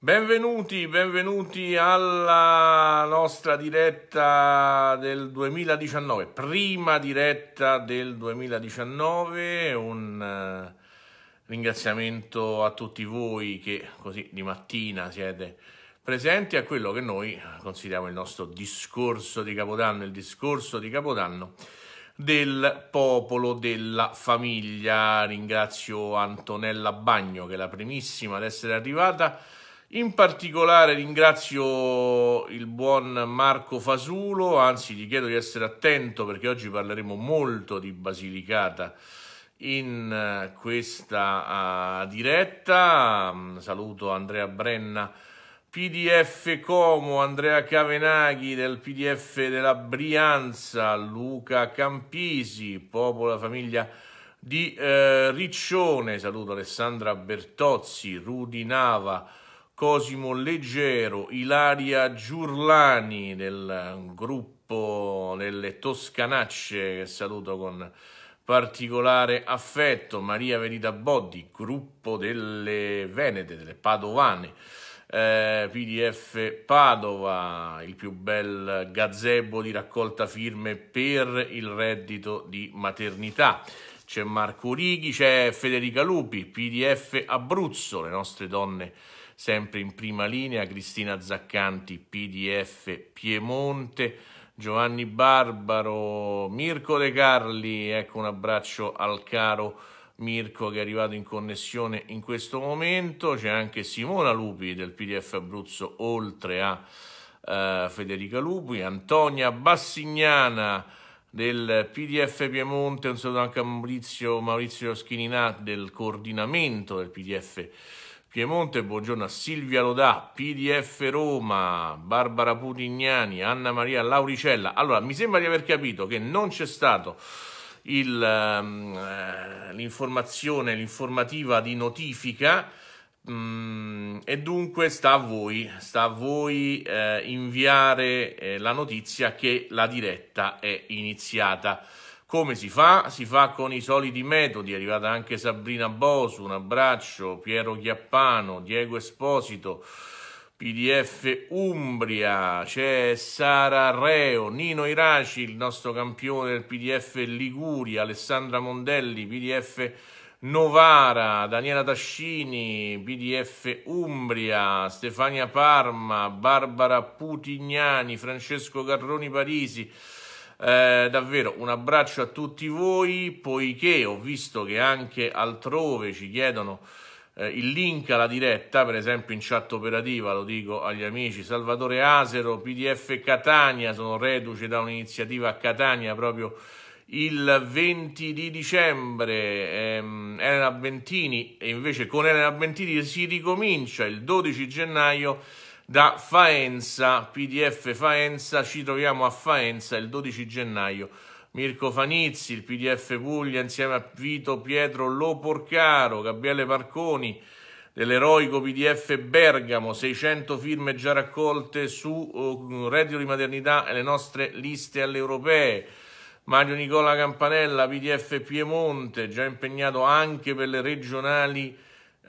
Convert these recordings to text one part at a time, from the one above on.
Benvenuti, benvenuti alla nostra diretta del 2019, prima diretta del 2019, un eh, ringraziamento a tutti voi che così di mattina siete presenti a quello che noi consideriamo il nostro discorso di Capodanno, il discorso di Capodanno del popolo della famiglia. Ringrazio Antonella Bagno che è la primissima ad essere arrivata in particolare ringrazio il buon Marco Fasulo, anzi gli chiedo di essere attento perché oggi parleremo molto di Basilicata in eh, questa uh, diretta. Mm, saluto Andrea Brenna, PDF Como, Andrea Cavenaghi del PDF della Brianza, Luca Campisi, Popola Famiglia di uh, Riccione, saluto Alessandra Bertozzi, Rudi Nava, Cosimo Leggero, Ilaria Giurlani del gruppo delle Toscanacce che saluto con particolare affetto, Maria Verita Boddi, gruppo delle Venete, delle Padovane, eh, PDF Padova, il più bel gazebo di raccolta firme per il reddito di maternità c'è Marco Righi, c'è Federica Lupi, PDF Abruzzo, le nostre donne sempre in prima linea Cristina Zaccanti, PDF Piemonte, Giovanni Barbaro, Mirko De Carli, ecco un abbraccio al caro Mirko che è arrivato in connessione in questo momento, c'è anche Simona Lupi del PDF Abruzzo oltre a eh, Federica Lupi, Antonia Bassignana del PDF Piemonte, un saluto anche a Maurizio, Maurizio Schininà del coordinamento del PDF Piemonte Piemonte, buongiorno a Silvia Lodà, PDF Roma, Barbara Putignani, Anna Maria Lauricella. Allora, mi sembra di aver capito che non c'è stato il, ehm, eh, l'informazione, l'informativa di notifica Mm, e dunque sta a voi, sta a voi eh, inviare eh, la notizia che la diretta è iniziata. Come si fa? Si fa con i soliti metodi, è arrivata anche Sabrina Bosu, un abbraccio, Piero Chiappano, Diego Esposito, PDF Umbria, c'è Sara Reo, Nino Iraci, il nostro campione del PDF Liguria, Alessandra Mondelli, PDF Novara, Daniela Tascini, PDF Umbria, Stefania Parma, Barbara Putignani, Francesco Garroni Parisi, eh, davvero un abbraccio a tutti voi, poiché ho visto che anche altrove ci chiedono eh, il link alla diretta, per esempio in chat operativa, lo dico agli amici, Salvatore Asero, PDF Catania, sono reduce da un'iniziativa a Catania proprio il 20 di dicembre ehm, Elena Bentini e invece con Elena Bentini si ricomincia il 12 gennaio da Faenza, PDF Faenza, ci troviamo a Faenza il 12 gennaio. Mirko Fanizzi, il PDF Puglia, insieme a Vito Pietro Loporcaro, Gabriele Marconi, dell'eroico PDF Bergamo, 600 firme già raccolte su uh, eh, reddito di maternità e le nostre liste alle europee. Mario Nicola Campanella, PDF Piemonte, già impegnato anche per le regionali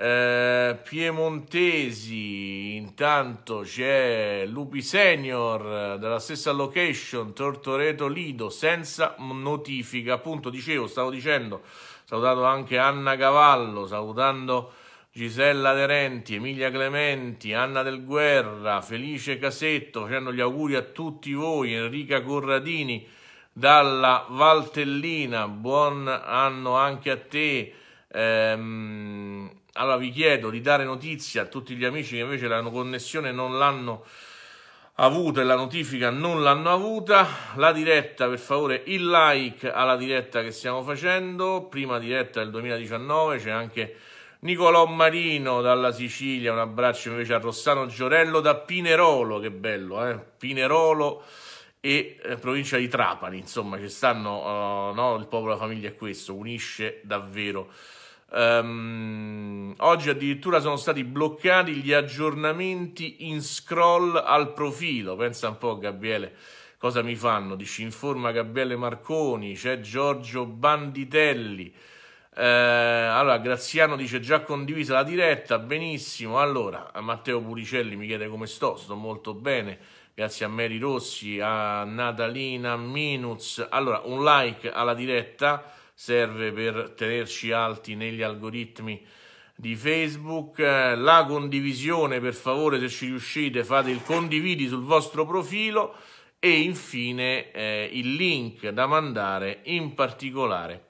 eh, piemontesi, intanto c'è Lupi Senior eh, della stessa location, Tortoreto Lido, senza notifica. Appunto, dicevo, stavo dicendo, salutato anche Anna Cavallo, salutando Gisella Derenti, Emilia Clementi, Anna Del Guerra, Felice Casetto, facendo gli auguri a tutti voi, Enrica Corradini dalla Valtellina, buon anno anche a te. Ehm, allora vi chiedo di dare notizia a tutti gli amici che invece la connessione non l'hanno avuta e la notifica non l'hanno avuta. La diretta, per favore, il like alla diretta che stiamo facendo. Prima diretta del 2019, c'è anche Nicolò Marino dalla Sicilia, un abbraccio invece a Rossano Giorello da Pinerolo, che bello, eh? Pinerolo e eh, provincia di Trapani, insomma, ci stanno, uh, no? Il popolo, la famiglia è questo, unisce davvero. Um, oggi addirittura sono stati bloccati gli aggiornamenti in scroll al profilo. Pensa un po', Gabriele, cosa mi fanno? Dici informa Gabriele Marconi, c'è Giorgio Banditelli. Eh, allora, Graziano dice già condivisa la diretta, benissimo. Allora, Matteo Puricelli mi chiede come sto, sto molto bene. Grazie a Mary Rossi, a Natalina Minuz. Allora, un like alla diretta serve per tenerci alti negli algoritmi di Facebook, eh, la condivisione per favore se ci riuscite fate il condividi sul vostro profilo e infine eh, il link da mandare in particolare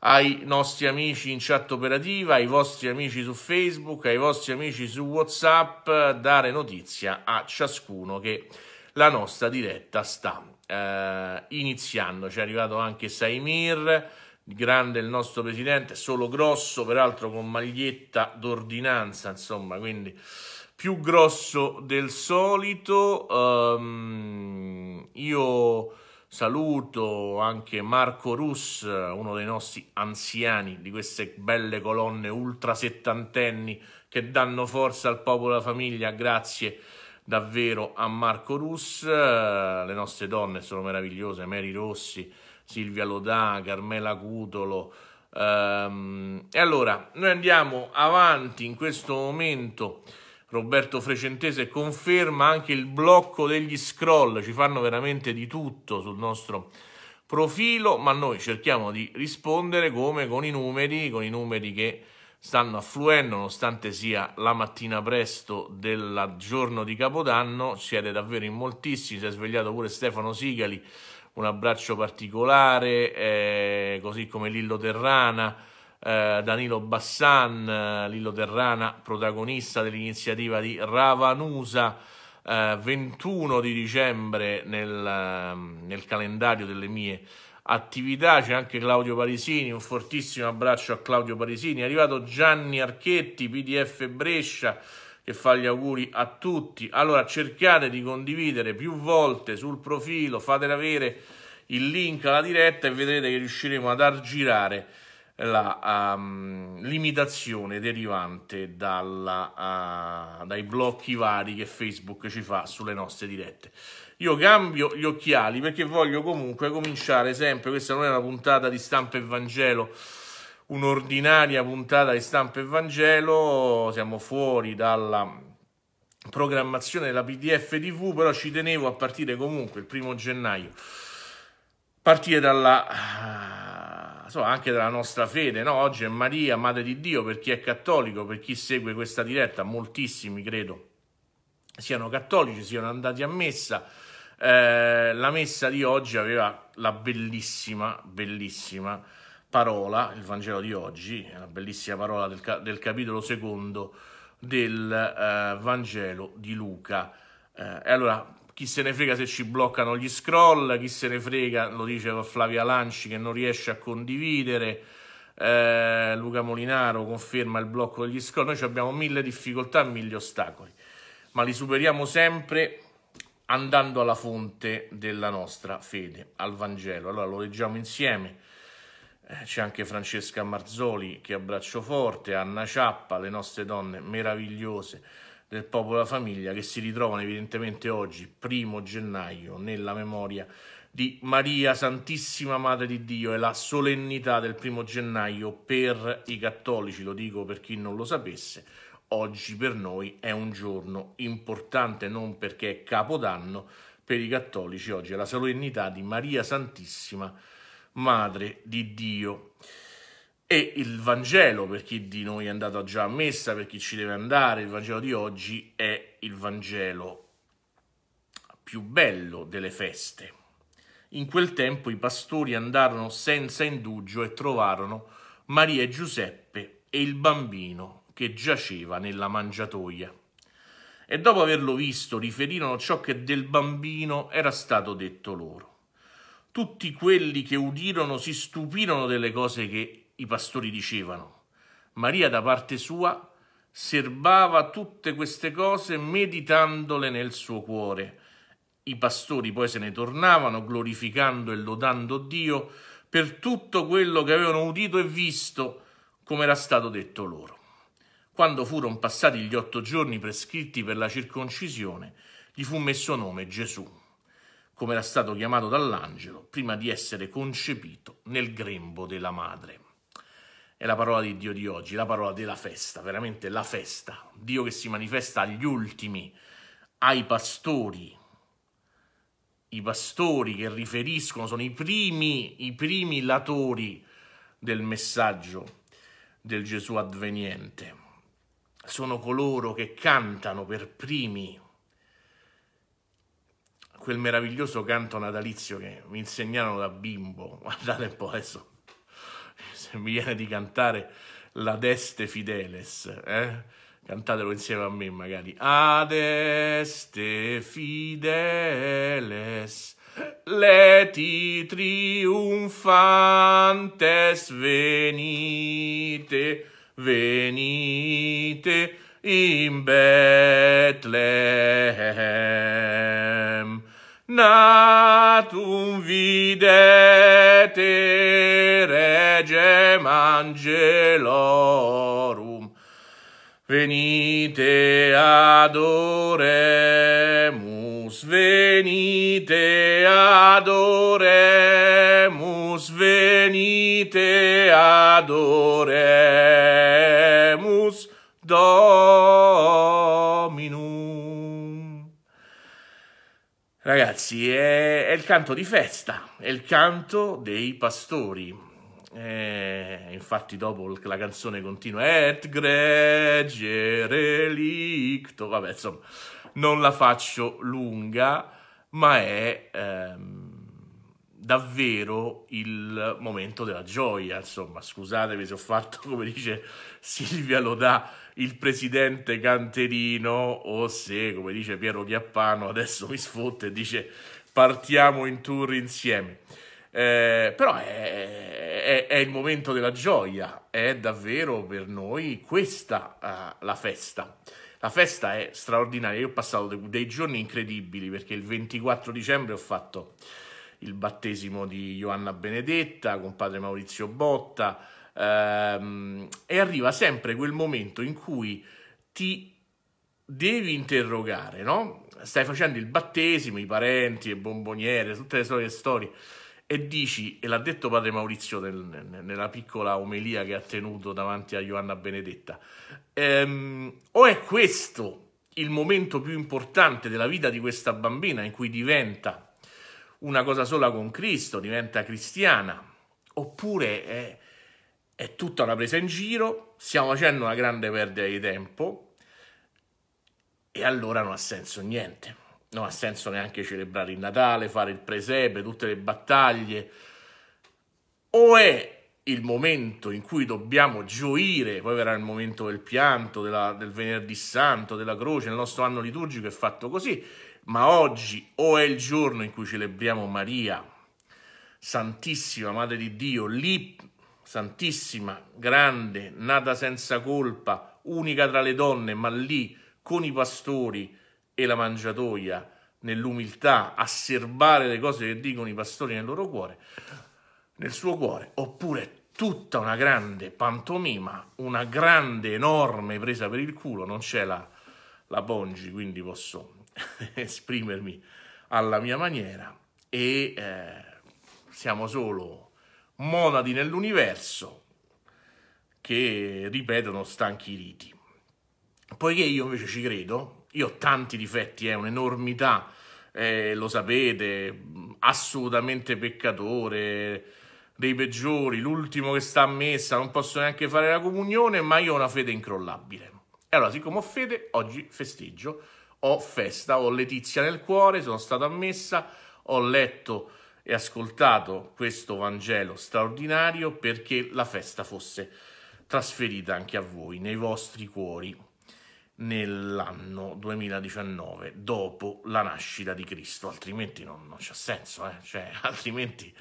ai nostri amici in chat operativa, ai vostri amici su Facebook, ai vostri amici su Whatsapp, dare notizia a ciascuno che la nostra diretta sta eh, iniziando. è arrivato anche Saimir, grande il nostro presidente, solo grosso, peraltro con maglietta d'ordinanza, insomma, quindi più grosso del solito. Um, io saluto anche Marco Rus, uno dei nostri anziani di queste belle colonne ultra settantenni che danno forza al popolo e alla famiglia, grazie davvero a Marco Rus, eh, le nostre donne sono meravigliose, Mary Rossi, Silvia Lodà, Carmela Cutolo. Ehm, e allora noi andiamo avanti in questo momento. Roberto Frecentese conferma anche il blocco degli scroll, ci fanno veramente di tutto sul nostro profilo, ma noi cerchiamo di rispondere come con i numeri, con i numeri che stanno affluendo, nonostante sia la mattina presto del giorno di Capodanno, siete davvero in moltissimi, si è svegliato pure Stefano Sigali un abbraccio particolare, eh, così come Lillo Terrana, eh, Danilo Bassan, eh, Lillo Terrana, protagonista dell'iniziativa di Ravanusa, eh, 21 di dicembre nel, ehm, nel calendario delle mie attività, c'è anche Claudio Parisini, un fortissimo abbraccio a Claudio Parisini, è arrivato Gianni Archetti, PDF Brescia, che fa gli auguri a tutti. Allora cercate di condividere più volte sul profilo, fate avere il link alla diretta e vedrete che riusciremo ad argirare la um, limitazione derivante dalla, uh, dai blocchi vari che Facebook ci fa sulle nostre dirette. Io cambio gli occhiali perché voglio comunque cominciare sempre, questa non è una puntata di stampa e Vangelo, un'ordinaria puntata di stampa e Vangelo, siamo fuori dalla programmazione della PDF TV, però ci tenevo a partire comunque il primo gennaio, partire dalla, insomma, eh, anche dalla nostra fede, no? oggi è Maria, Madre di Dio, per chi è cattolico, per chi segue questa diretta, moltissimi credo siano cattolici, siano andati a messa, eh, la messa di oggi aveva la bellissima, bellissima parola, il Vangelo di oggi, è una bellissima parola del, del capitolo secondo del eh, Vangelo di Luca. Eh, e allora, chi se ne frega se ci bloccano gli scroll, chi se ne frega, lo dice Flavia Lanci, che non riesce a condividere, eh, Luca Molinaro conferma il blocco degli scroll, noi abbiamo mille difficoltà, mille ostacoli, ma li superiamo sempre andando alla fonte della nostra fede, al Vangelo. Allora lo leggiamo insieme. Eh, c'è anche Francesca Marzoli che abbraccio forte, Anna Ciappa, le nostre donne meravigliose del popolo e famiglia che si ritrovano evidentemente oggi, primo gennaio, nella memoria di Maria Santissima Madre di Dio e la solennità del primo gennaio per i cattolici, lo dico per chi non lo sapesse, oggi per noi è un giorno importante non perché è capodanno, per i cattolici oggi è la solennità di Maria Santissima Madre madre di Dio. E il Vangelo, per chi di noi è andato già a messa, per chi ci deve andare, il Vangelo di oggi è il Vangelo più bello delle feste. In quel tempo i pastori andarono senza indugio e trovarono Maria e Giuseppe e il bambino che giaceva nella mangiatoia. E dopo averlo visto riferirono ciò che del bambino era stato detto loro tutti quelli che udirono si stupirono delle cose che i pastori dicevano. Maria da parte sua serbava tutte queste cose meditandole nel suo cuore. I pastori poi se ne tornavano glorificando e lodando Dio per tutto quello che avevano udito e visto come era stato detto loro. Quando furono passati gli otto giorni prescritti per la circoncisione, gli fu messo nome Gesù come era stato chiamato dall'angelo, prima di essere concepito nel grembo della madre. È la parola di Dio di oggi, la parola della festa, veramente la festa. Dio che si manifesta agli ultimi, ai pastori. I pastori che riferiscono sono i primi, i primi latori del messaggio del Gesù avveniente. Sono coloro che cantano per primi quel meraviglioso canto natalizio che mi insegnarono da bimbo. Guardate un po' adesso, se mi viene di cantare la Deste Fideles, eh? cantatelo insieme a me magari. Adeste Fideles, leti triunfantes venite, venite in Bethlehem. natum videte regem angelorum. Venite adoremus, venite adoremus, venite adoremus, Dominum. Ragazzi, è, è, il canto di festa, è il canto dei pastori. Eh, infatti dopo la canzone continua Et gregge relicto Vabbè, insomma, non la faccio lunga, ma è... Ehm, davvero il momento della gioia. Insomma, scusatevi se ho fatto, come dice Silvia Lodà, il presidente canterino o se, come dice Piero Chiappano, adesso mi sfotte e dice partiamo in tour insieme. Eh, però è, è, è, il momento della gioia, è davvero per noi questa uh, la festa. La festa è straordinaria, io ho passato dei giorni incredibili perché il 24 dicembre ho fatto il battesimo di Ioanna Benedetta con padre Maurizio Botta ehm, e arriva sempre quel momento in cui ti devi interrogare, no? Stai facendo il battesimo, i parenti, il bomboniere, tutte le solite storie e dici, e l'ha detto padre Maurizio nel, nella piccola omelia che ha tenuto davanti a Ioanna Benedetta, ehm, o è questo il momento più importante della vita di questa bambina in cui diventa una cosa sola con Cristo, diventa cristiana, oppure è, è tutta una presa in giro, stiamo facendo una grande perdita di tempo e allora non ha senso niente. Non ha senso neanche celebrare il Natale, fare il presepe, tutte le battaglie. O è il momento in cui dobbiamo gioire, poi verrà il momento del pianto, della, del venerdì santo, della croce, il nostro anno liturgico è fatto così, ma oggi o è il giorno in cui celebriamo Maria, Santissima Madre di Dio, lì, Santissima, grande, nata senza colpa, unica tra le donne, ma lì con i pastori e la mangiatoia, nell'umiltà, a serbare le cose che dicono i pastori nel loro cuore, nel suo cuore, oppure tutta una grande pantomima, una grande, enorme presa per il culo, non c'è la, la Bongi, quindi posso esprimermi alla mia maniera e eh, siamo solo monadi nell'universo che ripetono stanchi riti. Poiché io invece ci credo, io ho tanti difetti, è eh, un'enormità, eh, lo sapete, assolutamente peccatore, dei peggiori, l'ultimo che sta a messa, non posso neanche fare la comunione, ma io ho una fede incrollabile. E allora, siccome ho fede, oggi festeggio ho festa, ho Letizia nel cuore, sono stato ammessa, ho letto e ascoltato questo Vangelo straordinario perché la festa fosse trasferita anche a voi, nei vostri cuori, nell'anno 2019, dopo la nascita di Cristo, altrimenti non, non c'è senso, eh? cioè, altrimenti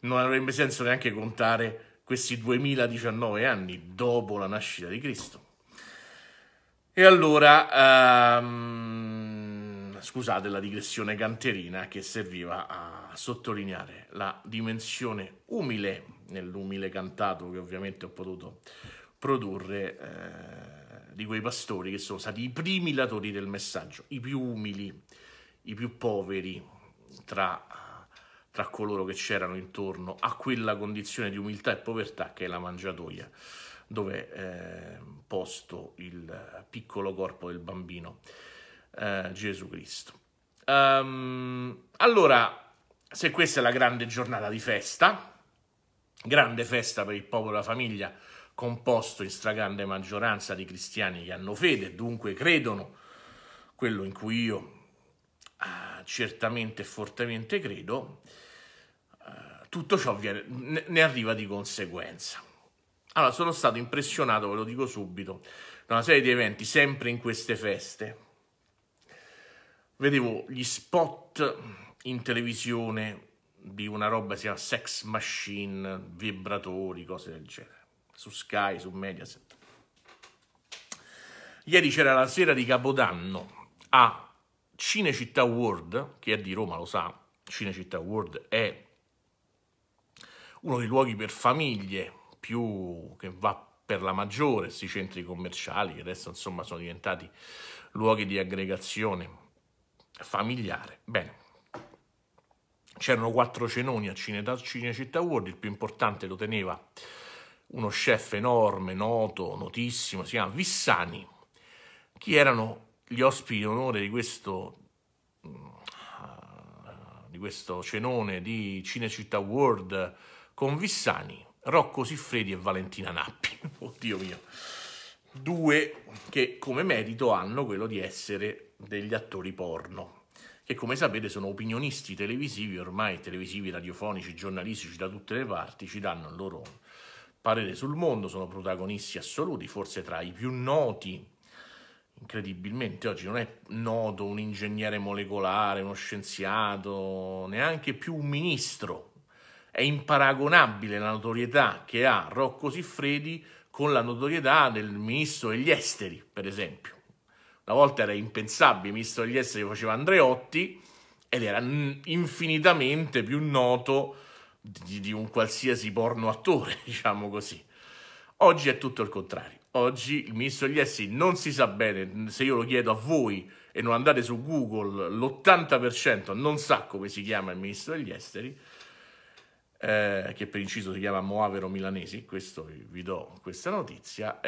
non avrebbe senso neanche contare questi 2019 anni dopo la nascita di Cristo. E allora, ehm, scusate la digressione canterina che serviva a sottolineare la dimensione umile nell'umile cantato che ovviamente ho potuto produrre eh, di quei pastori che sono stati i primi latori del messaggio, i più umili, i più poveri tra, tra coloro che c'erano intorno a quella condizione di umiltà e povertà che è la mangiatoia dove eh, posto il piccolo corpo del bambino eh, Gesù Cristo. Um, allora, se questa è la grande giornata di festa, grande festa per il popolo e la famiglia, composto in stragrande maggioranza di cristiani che hanno fede, dunque credono quello in cui io eh, certamente e fortemente credo, eh, tutto ciò viene, ne arriva di conseguenza. Allora, sono stato impressionato, ve lo dico subito, da una serie di eventi, sempre in queste feste. Vedevo gli spot in televisione di una roba sia sex machine, vibratori, cose del genere, su Sky, su Mediaset. Ieri c'era la sera di Capodanno a Cinecittà World, che è di Roma, lo sa, Cinecittà World è uno dei luoghi per famiglie più che va per la maggiore, questi centri commerciali che adesso insomma sono diventati luoghi di aggregazione familiare. Bene, c'erano quattro cenoni a Cinecittà World, il più importante lo teneva uno chef enorme, noto, notissimo, si chiama Vissani. Chi erano gli ospiti d'onore di questo, di questo cenone di Cinecittà World con Vissani? Rocco Siffredi e Valentina Nappi. Oddio mio. Due che come merito hanno quello di essere degli attori porno, che come sapete sono opinionisti televisivi, ormai televisivi, radiofonici, giornalistici da tutte le parti, ci danno il loro parere sul mondo, sono protagonisti assoluti, forse tra i più noti. Incredibilmente oggi non è noto un ingegnere molecolare, uno scienziato, neanche più un ministro è imparagonabile la notorietà che ha Rocco Siffredi con la notorietà del ministro degli esteri, per esempio. Una volta era impensabile, il ministro degli esteri faceva Andreotti ed era infinitamente più noto di, di un qualsiasi porno attore, diciamo così. Oggi è tutto il contrario. Oggi il ministro degli esteri non si sa bene, se io lo chiedo a voi e non andate su Google, l'80% non sa come si chiama il ministro degli esteri eh, che per inciso si chiama Moavero Milanesi, questo vi do questa notizia,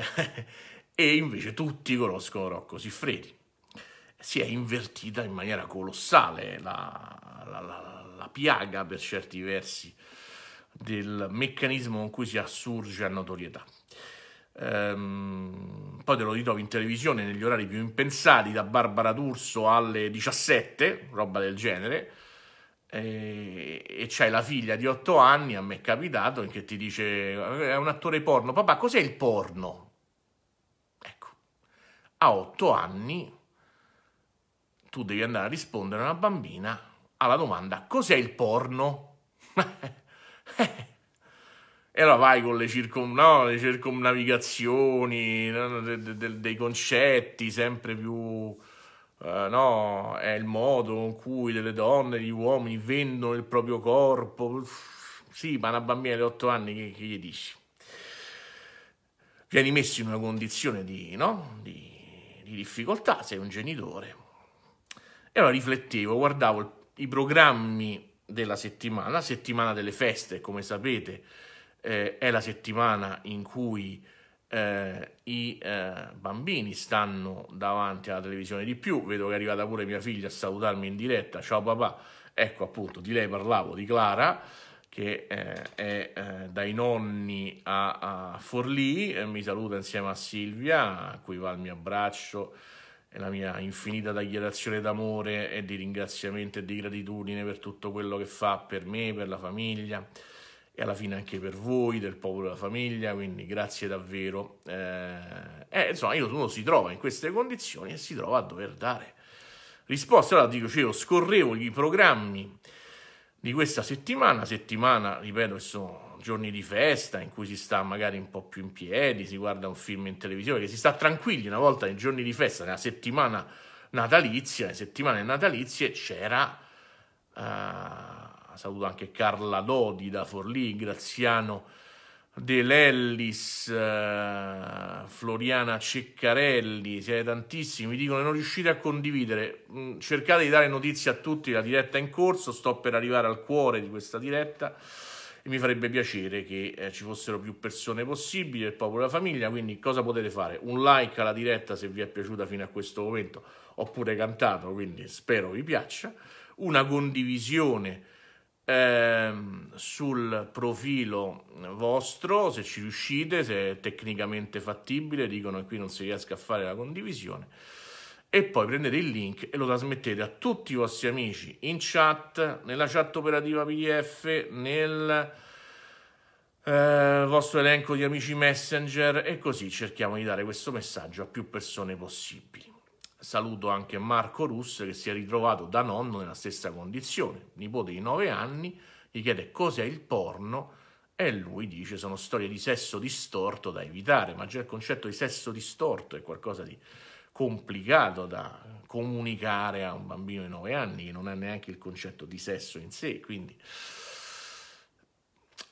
e invece tutti conoscono Rocco Siffredi. Si è invertita in maniera colossale la, la, la, la piaga per certi versi del meccanismo con cui si assurge a notorietà. Ehm, poi te lo ritrovi in televisione negli orari più impensati, da Barbara D'Urso alle 17, roba del genere, e, e c'hai la figlia di otto anni, a me è capitato, che ti dice eh, è un attore porno, papà cos'è il porno? Ecco, a otto anni tu devi andare a rispondere a una bambina alla domanda cos'è il porno? e allora vai con le, circum, no, le circumnavigazioni no, de, de, de, dei concetti sempre più Uh, no, è il modo con cui delle donne, e gli uomini vendono il proprio corpo. Sì, ma una bambina di 8 anni che, che gli dici? Vieni messo in una condizione di, no? di, di difficoltà, sei un genitore. E allora riflettevo, guardavo i programmi della settimana, la settimana delle feste, come sapete, eh, è la settimana in cui eh, i eh, bambini stanno davanti alla televisione di più, vedo che è arrivata pure mia figlia a salutarmi in diretta, ciao papà, ecco appunto di lei parlavo, di Clara, che eh, è eh, dai nonni a, a Forlì, eh, mi saluta insieme a Silvia, a cui va il mio abbraccio e la mia infinita dichiarazione d'amore e di ringraziamento e di gratitudine per tutto quello che fa per me, per la famiglia e alla fine anche per voi, del popolo della famiglia, quindi grazie davvero. Eh, eh insomma, uno si trova in queste condizioni e si trova a dover dare risposte. Allora dicevo, cioè, scorrevo i programmi di questa settimana, settimana, ripeto, che sono giorni di festa in cui si sta magari un po' più in piedi, si guarda un film in televisione, che si sta tranquilli una volta nei giorni di festa, nella settimana natalizia, le settimane natalizie c'era... Uh, saluto anche Carla Dodi da Forlì, Graziano De Lellis, eh, Floriana Ceccarelli, siete tantissimi, mi dicono non riuscite a condividere, mm, cercate di dare notizie a tutti, la diretta è in corso, sto per arrivare al cuore di questa diretta e mi farebbe piacere che eh, ci fossero più persone possibili il popolo e la famiglia, quindi cosa potete fare? Un like alla diretta se vi è piaciuta fino a questo momento, oppure cantato, quindi spero vi piaccia, una condivisione Ehm, sul profilo vostro, se ci riuscite, se è tecnicamente fattibile, dicono che qui non si riesca a fare la condivisione, e poi prendete il link e lo trasmettete a tutti i vostri amici in chat, nella chat operativa PDF, nel eh, vostro elenco di amici messenger e così cerchiamo di dare questo messaggio a più persone possibili. Saluto anche Marco Russo che si è ritrovato da nonno nella stessa condizione. Nipote di 9 anni gli chiede cos'è il porno e lui dice sono storie di sesso distorto da evitare, ma già il concetto di sesso distorto è qualcosa di complicato da comunicare a un bambino di 9 anni che non ha neanche il concetto di sesso in sé, quindi...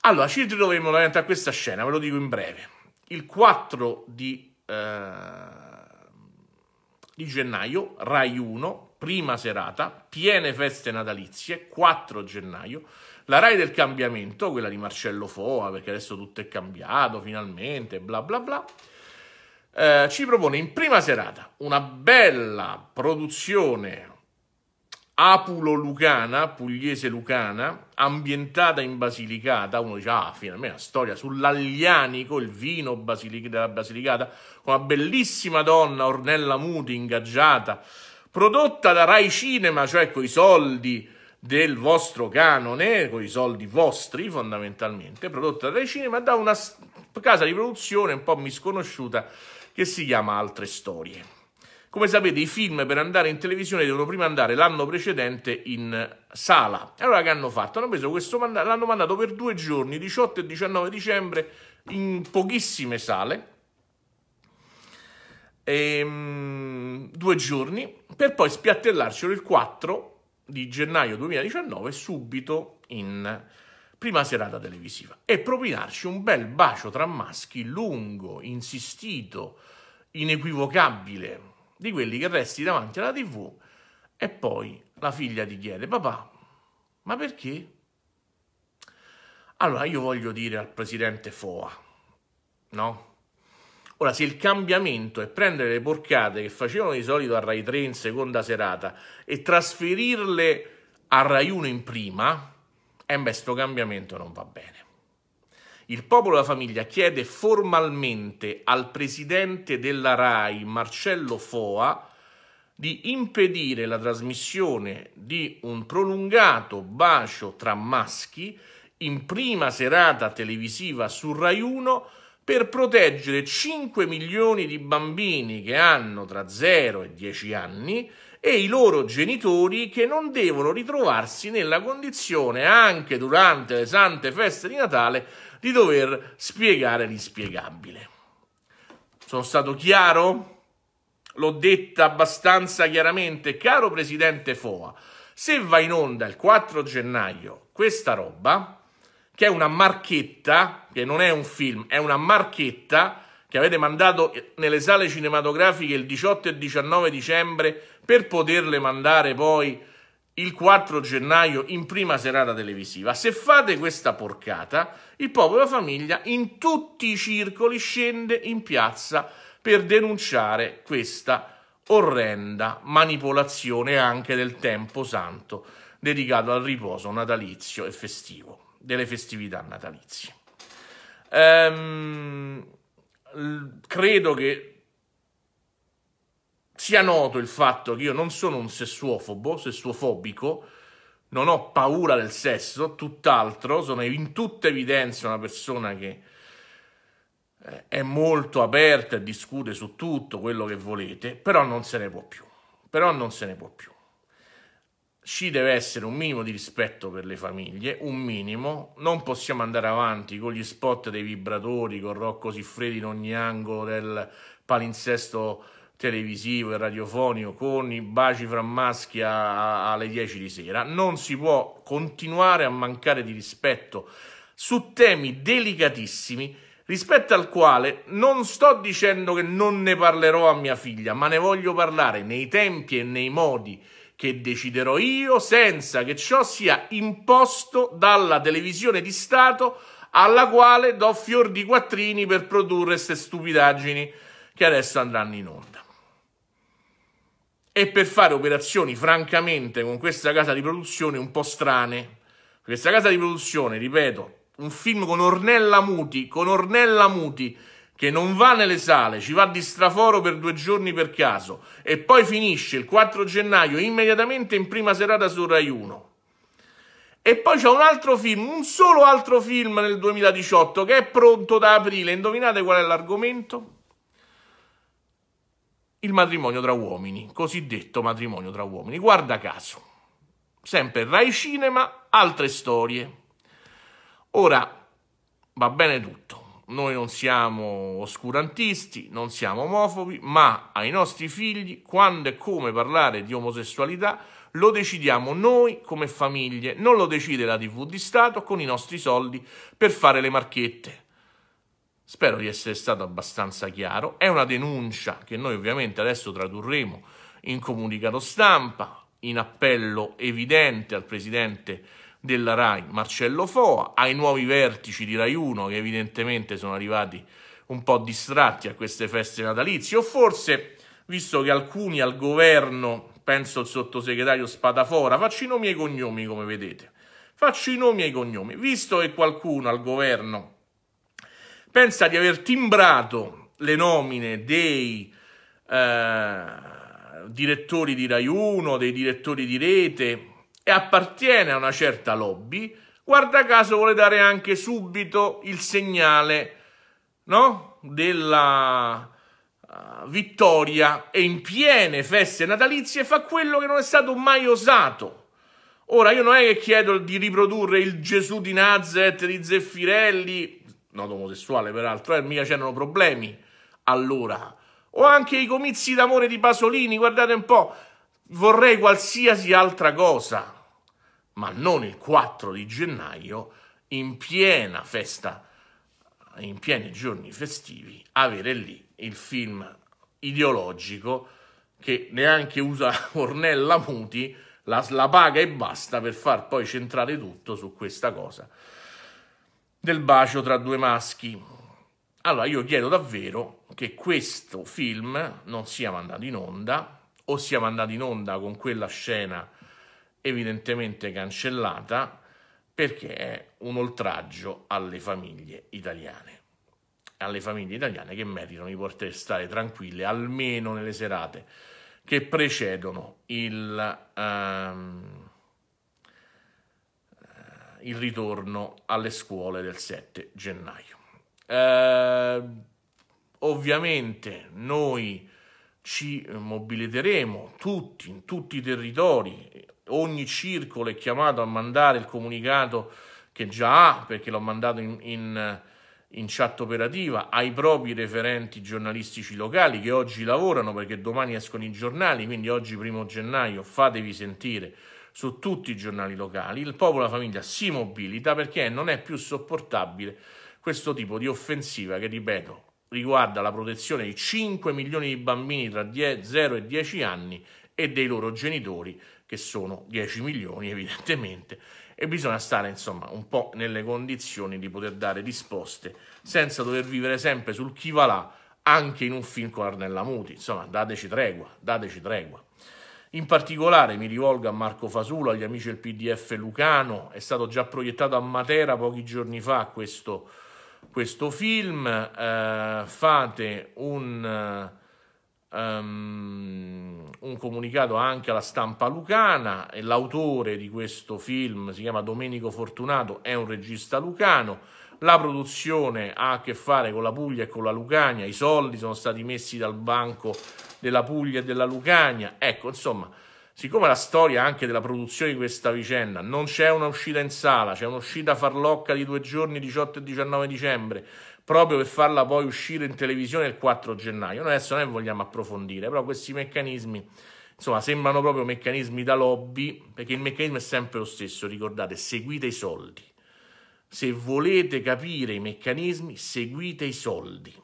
Allora, ci ritroveremo davanti a questa scena, ve lo dico in breve. Il 4 di... Eh di gennaio, Rai 1, prima serata, piene feste natalizie, 4 gennaio, la Rai del cambiamento, quella di Marcello Foa, perché adesso tutto è cambiato finalmente, bla bla bla, eh, ci propone in prima serata una bella produzione apulo-lucana, pugliese-lucana, ambientata in Basilicata. Uno dice, ah, finalmente una storia sull'Aglianico, il vino basilic- della Basilicata, con una bellissima donna, Ornella Muti, ingaggiata, prodotta da Rai Cinema, cioè coi soldi del vostro canone, coi soldi vostri fondamentalmente, prodotta da Rai cinema, da una casa di produzione un po' misconosciuta che si chiama Altre Storie. Come sapete, i film per andare in televisione devono prima andare l'anno precedente in sala. Allora che hanno fatto? Hanno preso questo mandato, l'hanno mandato per due giorni, 18 e 19 dicembre, in pochissime sale. Ehm, due giorni, per poi spiattellarcelo il 4 di gennaio 2019 subito in prima serata televisiva e propinarci un bel bacio tra maschi lungo, insistito, inequivocabile, di quelli che resti davanti alla tv e poi la figlia ti chiede papà, ma perché? Allora io voglio dire al presidente Foa, no? Ora, se il cambiamento è prendere le porcate che facevano di solito a Rai 3 in seconda serata e trasferirle a Rai 1 in prima, eh beh, sto cambiamento non va bene. Il popolo della famiglia chiede formalmente al presidente della RAI, Marcello Foa, di impedire la trasmissione di un prolungato bacio tra maschi in prima serata televisiva su Rai 1 per proteggere 5 milioni di bambini che hanno tra 0 e 10 anni e i loro genitori che non devono ritrovarsi nella condizione anche durante le sante feste di Natale di dover spiegare l'inspiegabile. Sono stato chiaro? L'ho detta abbastanza chiaramente, caro presidente Foa. Se va in onda il 4 gennaio questa roba, che è una marchetta, che non è un film, è una marchetta che avete mandato nelle sale cinematografiche il 18 e 19 dicembre per poterle mandare poi il 4 gennaio in prima serata televisiva. Se fate questa porcata, il popolo famiglia in tutti i circoli scende in piazza per denunciare questa orrenda manipolazione anche del tempo santo dedicato al riposo natalizio e festivo, delle festività natalizie. Ehm, credo che sia noto il fatto che io non sono un sessuofobo, sessuofobico, non ho paura del sesso, tutt'altro, sono in tutta evidenza una persona che eh, è molto aperta e discute su tutto quello che volete, però non se ne può più. Però non se ne può più. Ci deve essere un minimo di rispetto per le famiglie, un minimo. Non possiamo andare avanti con gli spot dei vibratori, con Rocco Siffredi in ogni angolo del palinsesto televisivo e radiofonico con i baci fra maschi a, a, alle 10 di sera. Non si può continuare a mancare di rispetto su temi delicatissimi rispetto al quale non sto dicendo che non ne parlerò a mia figlia, ma ne voglio parlare nei tempi e nei modi che deciderò io senza che ciò sia imposto dalla televisione di Stato alla quale do fior di quattrini per produrre queste stupidaggini che adesso andranno in onda e per fare operazioni francamente con questa casa di produzione un po' strane. Questa casa di produzione, ripeto, un film con Ornella Muti, con Ornella Muti che non va nelle sale, ci va di straforo per due giorni per caso e poi finisce il 4 gennaio immediatamente in prima serata su Rai 1. E poi c'è un altro film, un solo altro film nel 2018 che è pronto da aprile. Indovinate qual è l'argomento? il matrimonio tra uomini, cosiddetto matrimonio tra uomini. Guarda caso, sempre Rai Cinema, altre storie. Ora, va bene tutto, noi non siamo oscurantisti, non siamo omofobi, ma ai nostri figli quando e come parlare di omosessualità lo decidiamo noi come famiglie, non lo decide la TV di Stato con i nostri soldi per fare le marchette. Spero di essere stato abbastanza chiaro. È una denuncia che noi ovviamente adesso tradurremo in comunicato stampa, in appello evidente al presidente della RAI Marcello Foa, ai nuovi vertici di RAI 1 che evidentemente sono arrivati un po' distratti a queste feste natalizie o forse, visto che alcuni al governo, penso il sottosegretario Spadafora, faccio i nomi e i cognomi come vedete, faccio i nomi e i cognomi, visto che qualcuno al governo pensa di aver timbrato le nomine dei eh, direttori di Rai 1, dei direttori di rete e appartiene a una certa lobby, guarda caso vuole dare anche subito il segnale no? della uh, vittoria e in piene feste natalizie fa quello che non è stato mai osato. Ora, io non è che chiedo di riprodurre il Gesù di Nazareth di Zeffirelli noto omosessuale peraltro, eh, mica c'erano problemi allora. O anche i comizi d'amore di Pasolini, guardate un po', vorrei qualsiasi altra cosa, ma non il 4 di gennaio, in piena festa, in pieni giorni festivi, avere lì il film ideologico che neanche usa Ornella Muti, la, la paga e basta per far poi centrare tutto su questa cosa del bacio tra due maschi. Allora io chiedo davvero che questo film non sia mandato in onda o sia mandato in onda con quella scena evidentemente cancellata perché è un oltraggio alle famiglie italiane, alle famiglie italiane che meritano di poter stare tranquille almeno nelle serate che precedono il... Um, il ritorno alle scuole del 7 gennaio. Eh, ovviamente noi ci mobiliteremo tutti, in tutti i territori, ogni circolo è chiamato a mandare il comunicato che già ha, perché l'ho mandato in, in, in chat operativa, ai propri referenti giornalistici locali che oggi lavorano perché domani escono i giornali, quindi oggi primo gennaio fatevi sentire su tutti i giornali locali, il popolo e la famiglia si mobilita perché non è più sopportabile questo tipo di offensiva che, ripeto, riguarda la protezione di 5 milioni di bambini tra 0 e 10 anni e dei loro genitori, che sono 10 milioni evidentemente, e bisogna stare insomma un po' nelle condizioni di poter dare risposte senza dover vivere sempre sul chi va là anche in un film con Arnella Muti, insomma dateci tregua, dateci tregua. In particolare mi rivolgo a Marco Fasulo, agli amici del PDF Lucano, è stato già proiettato a Matera pochi giorni fa questo, questo film, eh, fate un, um, un, comunicato anche alla stampa lucana, l'autore di questo film si chiama Domenico Fortunato, è un regista lucano, la produzione ha a che fare con la Puglia e con la Lucania, i soldi sono stati messi dal banco della Puglia e della Lucania, ecco insomma, siccome la storia anche della produzione di questa vicenda non c'è un'uscita in sala, c'è un'uscita farlocca di due giorni, 18 e 19 dicembre, proprio per farla poi uscire in televisione il 4 gennaio, noi adesso noi vogliamo approfondire, però questi meccanismi insomma, sembrano proprio meccanismi da lobby, perché il meccanismo è sempre lo stesso, ricordate, seguite i soldi. Se volete capire i meccanismi, seguite i soldi.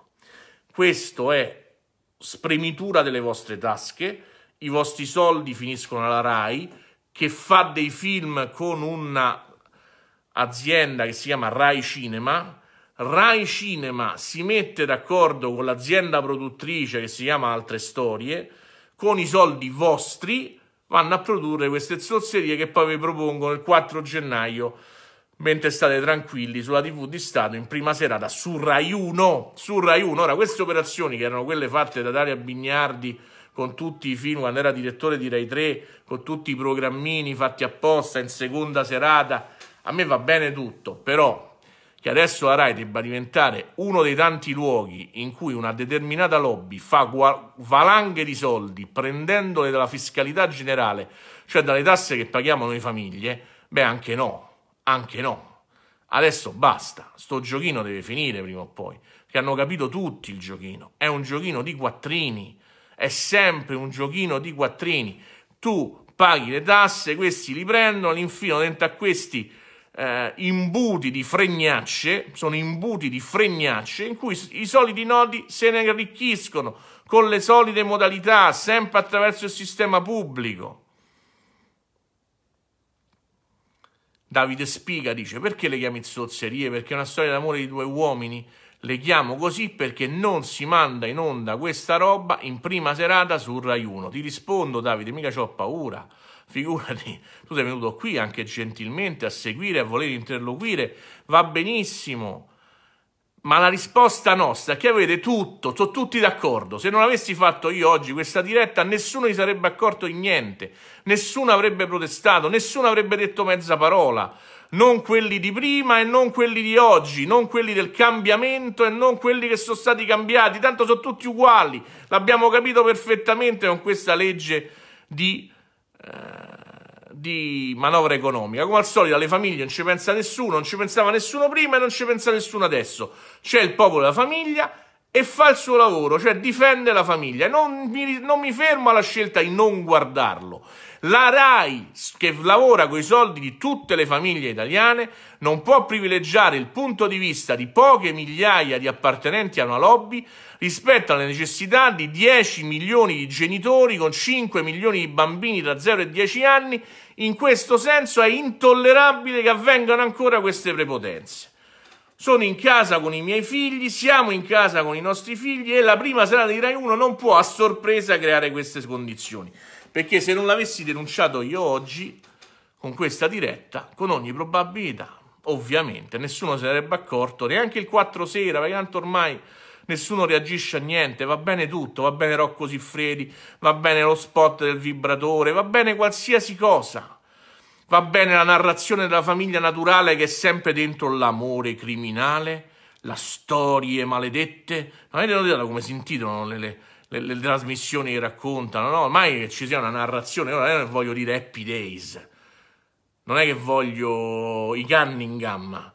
Questo è spremitura delle vostre tasche, i vostri soldi finiscono alla RAI, che fa dei film con un'azienda che si chiama RAI Cinema. RAI Cinema si mette d'accordo con l'azienda produttrice che si chiama Altre Storie, con i soldi vostri vanno a produrre queste zozzerie che poi vi propongono il 4 gennaio mentre state tranquilli sulla TV di Stato in prima serata su Rai 1. Su Rai 1. Ora, queste operazioni che erano quelle fatte da Daria Bignardi con tutti i film, quando era direttore di Rai 3, con tutti i programmini fatti apposta in seconda serata, a me va bene tutto, però che adesso la RAI debba diventare uno dei tanti luoghi in cui una determinata lobby fa valanghe di soldi prendendole dalla fiscalità generale, cioè dalle tasse che paghiamo noi famiglie, beh anche no, anche no. Adesso basta, sto giochino deve finire prima o poi, che hanno capito tutti il giochino. È un giochino di quattrini, è sempre un giochino di quattrini. Tu paghi le tasse, questi li prendono, li infilano dentro a questi eh, imbuti di fregnacce, sono imbuti di fregnacce in cui i soliti nodi se ne arricchiscono con le solite modalità, sempre attraverso il sistema pubblico. Davide Spiga dice perché le chiami zozzerie? Perché è una storia d'amore di due uomini. Le chiamo così perché non si manda in onda questa roba in prima serata su Rai 1. Ti rispondo Davide, mica ho paura. Figurati, tu sei venuto qui anche gentilmente a seguire, a voler interloquire. Va benissimo. Ma la risposta nostra è che avete tutto, sono tutti d'accordo. Se non avessi fatto io oggi questa diretta, nessuno si sarebbe accorto di niente, nessuno avrebbe protestato, nessuno avrebbe detto mezza parola. Non quelli di prima e non quelli di oggi, non quelli del cambiamento e non quelli che sono stati cambiati, tanto sono tutti uguali. L'abbiamo capito perfettamente con questa legge di eh, di manovra economica. Come al solito alle famiglie non ci pensa nessuno, non ci pensava nessuno prima e non ci pensa nessuno adesso. C'è il popolo della famiglia e fa il suo lavoro, cioè difende la famiglia. Non mi, non mi fermo alla scelta di non guardarlo. La RAI, che lavora con i soldi di tutte le famiglie italiane, non può privilegiare il punto di vista di poche migliaia di appartenenti a una lobby rispetto alle necessità di 10 milioni di genitori con 5 milioni di bambini da 0 e 10 anni in questo senso è intollerabile che avvengano ancora queste prepotenze. Sono in casa con i miei figli, siamo in casa con i nostri figli e la prima sera di Rai 1 non può a sorpresa creare queste condizioni. Perché se non l'avessi denunciato io oggi, con questa diretta, con ogni probabilità, ovviamente, nessuno se ne sarebbe accorto, neanche il 4 sera, perché tanto ormai nessuno reagisce a niente, va bene tutto, va bene Rocco Siffredi, va bene lo spot del vibratore, va bene qualsiasi cosa. Va bene la narrazione della famiglia naturale che è sempre dentro l'amore criminale, la storie maledette. Ma avete notato come si intitolano le, le, le, le trasmissioni che raccontano? No, ormai che ci sia una narrazione, ora io non voglio dire Happy Days, non è che voglio i Cunningham,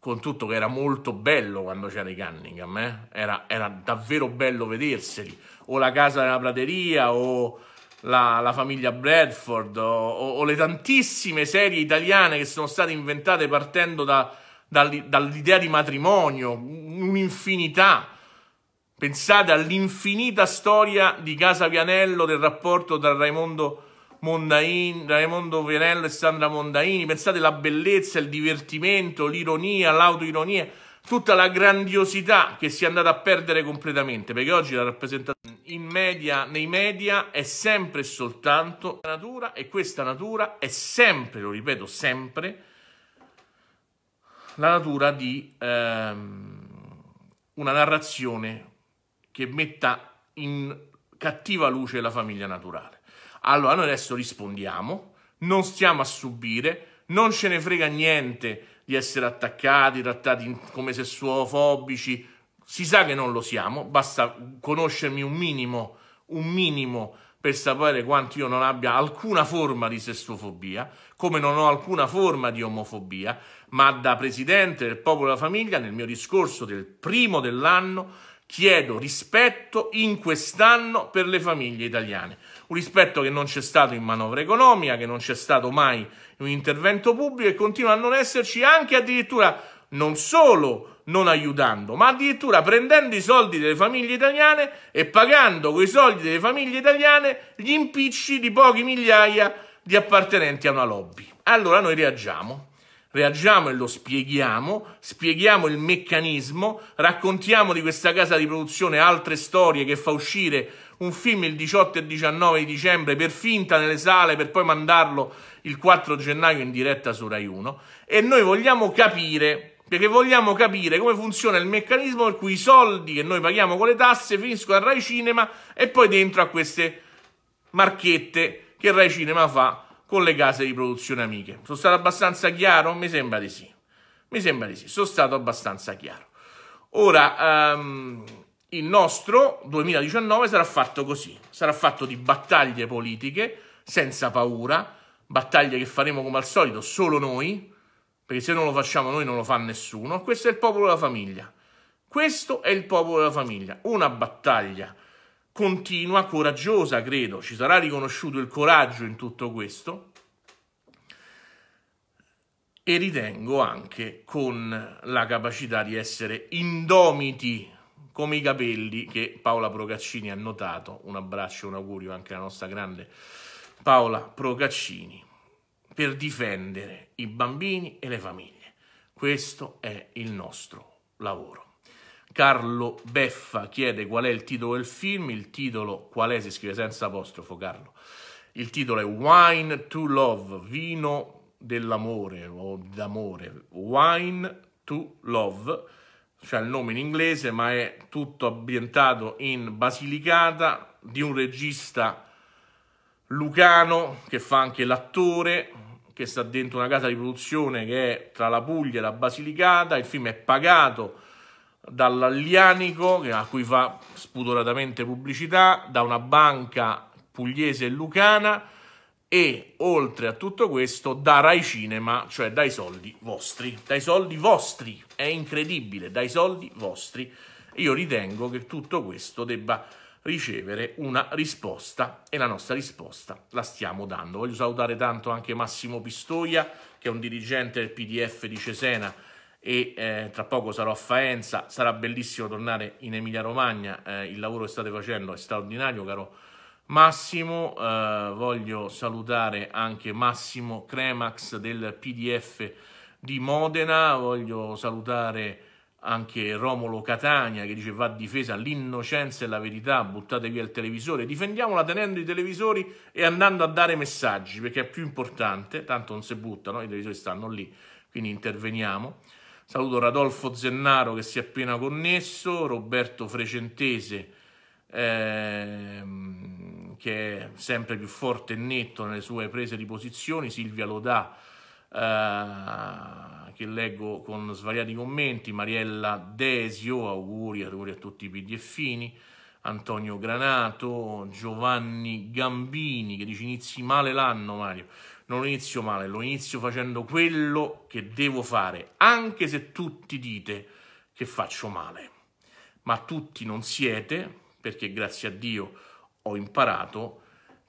con tutto che era molto bello quando c'era i Cunningham, eh? era, era, davvero bello vederseli, o la casa della prateria, o la, la famiglia Bradford, o, o, o, le tantissime serie italiane che sono state inventate partendo da, dal, dall'idea di matrimonio, un'infinità. Pensate all'infinita storia di Casa Pianello, del rapporto tra Raimondo e Mondain, Raimondo Venello e Sandra Mondaini, pensate la bellezza, il divertimento, l'ironia, l'autoironia, tutta la grandiosità che si è andata a perdere completamente, perché oggi la rappresentazione in media, nei media è sempre e soltanto la natura e questa natura è sempre, lo ripeto, sempre la natura di ehm, una narrazione che metta in cattiva luce la famiglia naturale. Allora noi adesso rispondiamo, non stiamo a subire, non ce ne frega niente di essere attaccati, trattati come sessuofobici, si sa che non lo siamo, basta conoscermi un minimo, un minimo per sapere quanto io non abbia alcuna forma di sessofobia, come non ho alcuna forma di omofobia, ma da presidente del Popolo della Famiglia, nel mio discorso del primo dell'anno, chiedo rispetto in quest'anno per le famiglie italiane un rispetto che non c'è stato in manovra economica, che non c'è stato mai in un intervento pubblico e continua a non esserci anche addirittura non solo non aiutando, ma addirittura prendendo i soldi delle famiglie italiane e pagando coi soldi delle famiglie italiane gli impicci di poche migliaia di appartenenti a una lobby. Allora noi reagiamo reagiamo e lo spieghiamo, spieghiamo il meccanismo, raccontiamo di questa casa di produzione altre storie che fa uscire un film il 18 e 19 dicembre per finta nelle sale per poi mandarlo il 4 gennaio in diretta su Rai 1 e noi vogliamo capire perché vogliamo capire come funziona il meccanismo per cui i soldi che noi paghiamo con le tasse finiscono a Rai Cinema e poi dentro a queste marchette che Rai Cinema fa con le case di produzione amiche. Sono stato abbastanza chiaro? Mi sembra di sì. Mi sembra di sì, sono stato abbastanza chiaro. Ora, um, il nostro 2019 sarà fatto così, sarà fatto di battaglie politiche senza paura, battaglie che faremo come al solito solo noi, perché se non lo facciamo noi non lo fa nessuno. Questo è il popolo della famiglia. Questo è il popolo della famiglia, una battaglia continua, coraggiosa, credo, ci sarà riconosciuto il coraggio in tutto questo e ritengo anche con la capacità di essere indomiti come i capelli che Paola Procaccini ha notato. Un abbraccio e un augurio anche alla nostra grande Paola Procaccini per difendere i bambini e le famiglie. Questo è il nostro lavoro. Carlo Beffa chiede qual è il titolo del film, il titolo qual è si scrive senza apostrofo Carlo. Il titolo è Wine to Love, vino dell'amore o d'amore. Wine to Love c'è il nome in inglese, ma è tutto ambientato in Basilicata di un regista lucano che fa anche l'attore, che sta dentro una casa di produzione che è tra la Puglia e la Basilicata. Il film è pagato dall'Allianico, a cui fa spudoratamente pubblicità, da una banca pugliese e lucana e oltre a tutto questo da Rai Cinema, cioè dai soldi vostri, dai soldi vostri, è incredibile, dai soldi vostri. Io ritengo che tutto questo debba ricevere una risposta e la nostra risposta la stiamo dando. Voglio salutare tanto anche Massimo Pistoia, che è un dirigente del PDF di Cesena e eh, tra poco sarò a Faenza, sarà bellissimo tornare in Emilia Romagna, eh, il lavoro che state facendo è straordinario, caro Massimo, eh, voglio salutare anche Massimo Cremax del PDF di Modena, voglio salutare anche Romolo Catania che dice va difesa l'innocenza e la verità, buttate via il televisore, difendiamola tenendo i televisori e andando a dare messaggi perché è più importante, tanto non si buttano, i televisori stanno lì, quindi interveniamo. Saluto Radolfo Zennaro che si è appena connesso, Roberto Frecentese. Ehm che è sempre più forte e netto nelle sue prese di posizioni, Silvia Lodà eh, che leggo con svariati commenti, Mariella Desio, auguri, auguri a tutti i PDFini, Antonio Granato, Giovanni Gambini che dice inizi male l'anno Mario, non lo inizio male, lo inizio facendo quello che devo fare, anche se tutti dite che faccio male, ma tutti non siete, perché grazie a Dio ho imparato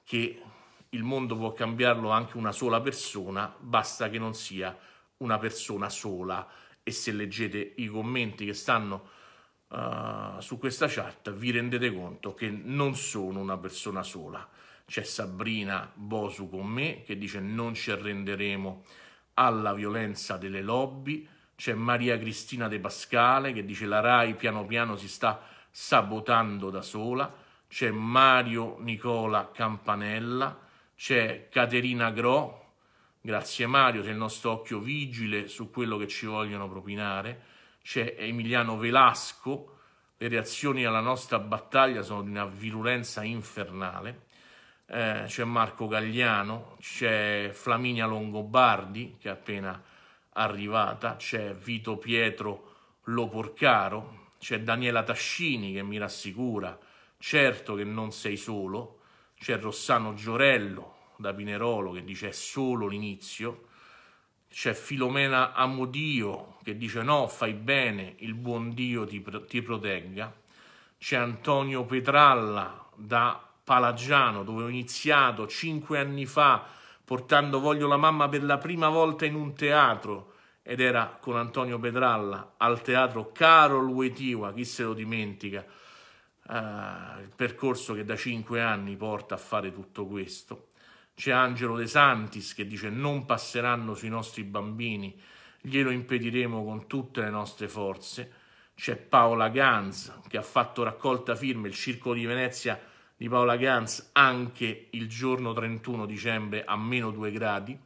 che il mondo può cambiarlo anche una sola persona, basta che non sia una persona sola. E se leggete i commenti che stanno uh, su questa chat, vi rendete conto che non sono una persona sola. C'è Sabrina Bosu con me che dice non ci arrenderemo alla violenza delle lobby. C'è Maria Cristina De Pascale che dice la RAI piano piano si sta sabotando da sola c'è Mario Nicola Campanella, c'è Caterina Gro, grazie Mario, sei il nostro occhio vigile su quello che ci vogliono propinare, c'è Emiliano Velasco, le reazioni alla nostra battaglia sono di una virulenza infernale, eh, c'è Marco Gagliano, c'è Flaminia Longobardi che è appena arrivata, c'è Vito Pietro Loporcaro, c'è Daniela Tascini che mi rassicura, Certo che non sei solo, c'è Rossano Giorello da Pinerolo che dice è solo l'inizio, c'è Filomena Amodio che dice no, fai bene, il buon Dio ti, ti protegga, c'è Antonio Petralla da Palagiano dove ho iniziato cinque anni fa portando Voglio la mamma per la prima volta in un teatro ed era con Antonio Petralla al teatro Carol Wetiwa, chi se lo dimentica, Ah, il percorso che da cinque anni porta a fare tutto questo. C'è Angelo De Santis che dice non passeranno sui nostri bambini, glielo impediremo con tutte le nostre forze. C'è Paola Ganz che ha fatto raccolta firme, il Circolo di Venezia di Paola Ganz anche il giorno 31 dicembre a meno due gradi.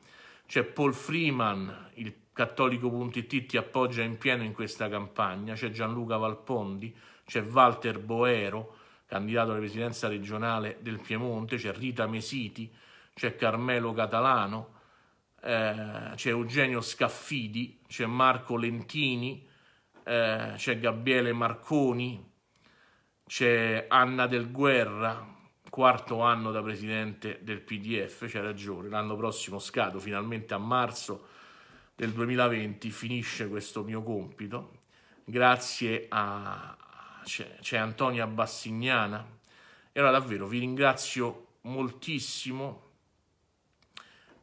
C'è Paul Freeman, il cattolico.it ti appoggia in pieno in questa campagna. C'è Gianluca Valpondi, c'è Walter Boero, candidato alla presidenza regionale del Piemonte, c'è Rita Mesiti, c'è Carmelo Catalano, eh, c'è Eugenio Scaffidi, c'è Marco Lentini, eh, c'è Gabriele Marconi, c'è Anna Del Guerra, quarto anno da presidente del PDF, c'è ragione, l'anno prossimo scado, finalmente a marzo del 2020 finisce questo mio compito, grazie a, c'è, c'è Antonia Bassignana. E allora davvero vi ringrazio moltissimo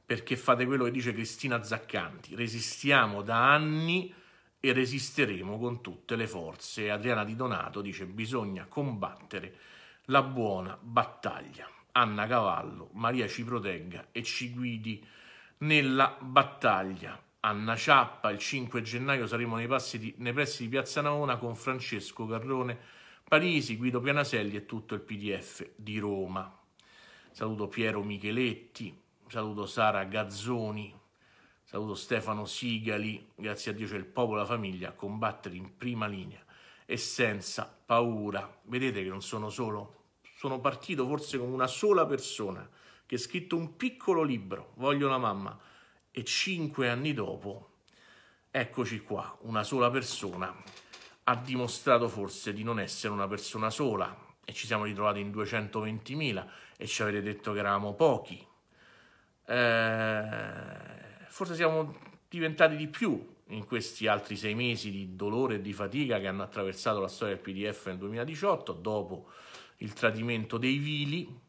perché fate quello che dice Cristina Zaccanti. Resistiamo da anni e resisteremo con tutte le forze. Adriana Di Donato dice bisogna combattere la buona battaglia. Anna Cavallo, Maria ci protegga e ci guidi nella battaglia. Anna Ciappa, il 5 gennaio saremo nei, di, nei pressi di Piazza Navona con Francesco Carrone Parisi, Guido Pianaselli e tutto il PDF di Roma. Saluto Piero Micheletti, saluto Sara Gazzoni, saluto Stefano Sigali, grazie a Dio c'è il popolo e la famiglia a combattere in prima linea e senza paura. Vedete che non sono solo, sono partito forse con una sola persona che ha scritto un piccolo libro, Voglio la mamma, e cinque anni dopo, eccoci qua, una sola persona ha dimostrato forse di non essere una persona sola e ci siamo ritrovati in 220.000 e ci avete detto che eravamo pochi. Eh, forse siamo diventati di più in questi altri sei mesi di dolore e di fatica che hanno attraversato la storia del PDF nel 2018 dopo il tradimento dei vili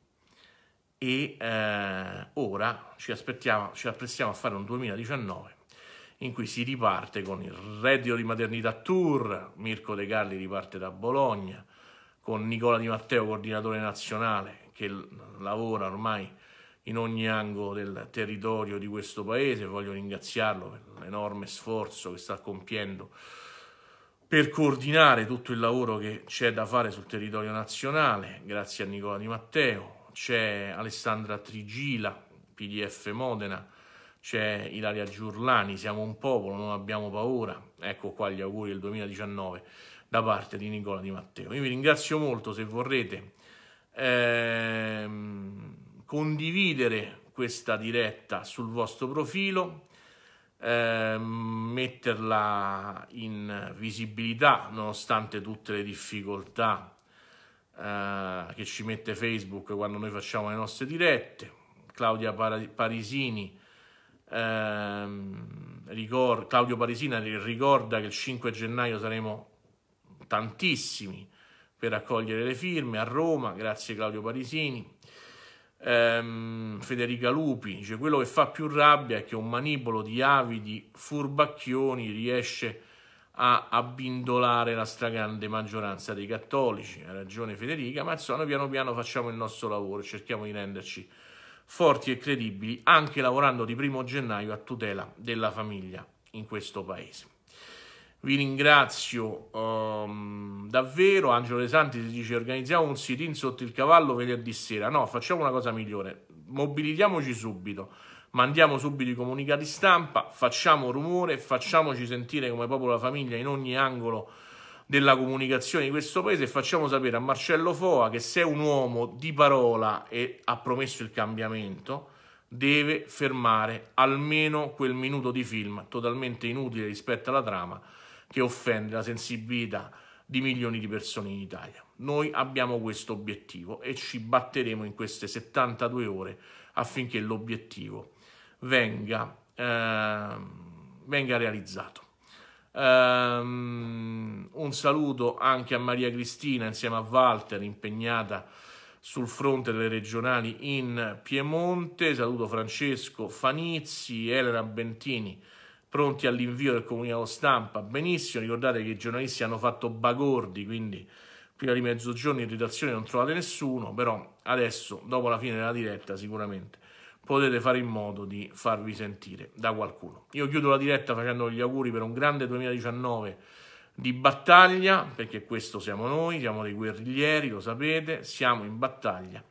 e eh, ora ci, ci apprestiamo a fare un 2019 in cui si riparte con il reddito di maternità tour, Mirko De Galli riparte da Bologna, con Nicola Di Matteo, coordinatore nazionale, che lavora ormai in ogni angolo del territorio di questo paese. Voglio ringraziarlo per l'enorme sforzo che sta compiendo per coordinare tutto il lavoro che c'è da fare sul territorio nazionale. Grazie a Nicola Di Matteo, c'è Alessandra Trigila, PDF Modena, c'è Ilaria Giurlani, siamo un popolo, non abbiamo paura. Ecco qua gli auguri del 2019 da parte di Nicola Di Matteo. Io vi ringrazio molto se vorrete ehm, condividere questa diretta sul vostro profilo, ehm, metterla in visibilità nonostante tutte le difficoltà eh, che ci mette Facebook quando noi facciamo le nostre dirette, Claudia Parisini. Ehm, ricord, Claudio Parisina ricorda che il 5 gennaio saremo tantissimi per raccogliere le firme a Roma, grazie Claudio Parisini. Ehm, Federica Lupi dice quello che fa più rabbia è che un manipolo di avidi furbacchioni riesce a a abbindolare la stragrande maggioranza dei cattolici. Ha ragione Federica Mazzano, piano piano facciamo il nostro lavoro, cerchiamo di renderci forti e credibili, anche lavorando di primo gennaio a tutela della famiglia in questo paese. Vi ringrazio um, davvero, Angelo De Santi si dice organizziamo un sit-in sotto il cavallo venerdì sera, no facciamo una cosa migliore, mobilitiamoci subito, mandiamo subito i comunicati stampa, facciamo rumore, facciamoci sentire come popolo la famiglia in ogni angolo della comunicazione di questo paese e facciamo sapere a Marcello Foa che se è un uomo di parola e ha promesso il cambiamento, deve fermare almeno quel minuto di film totalmente inutile rispetto alla trama che offende la sensibilità di milioni di persone in Italia. Noi abbiamo questo obiettivo e ci batteremo in queste 72 ore affinché l'obiettivo venga, eh, venga realizzato. Um, un saluto anche a Maria Cristina insieme a Walter impegnata sul fronte delle regionali in Piemonte. Saluto Francesco Fanizzi, Elena Bentini pronti all'invio del comunicato stampa. Benissimo, ricordate che i giornalisti hanno fatto bagordi, quindi prima di mezzogiorno in redazione non trovate nessuno, però adesso, dopo la fine della diretta, sicuramente potete fare in modo di farvi sentire da qualcuno. Io chiudo la diretta facendo gli auguri per un grande 2019 di battaglia, perché questo siamo noi, siamo dei guerriglieri, lo sapete, siamo in battaglia.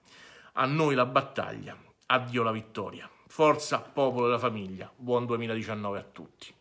A noi la battaglia, addio la vittoria. Forza, popolo e la famiglia, buon 2019 a tutti.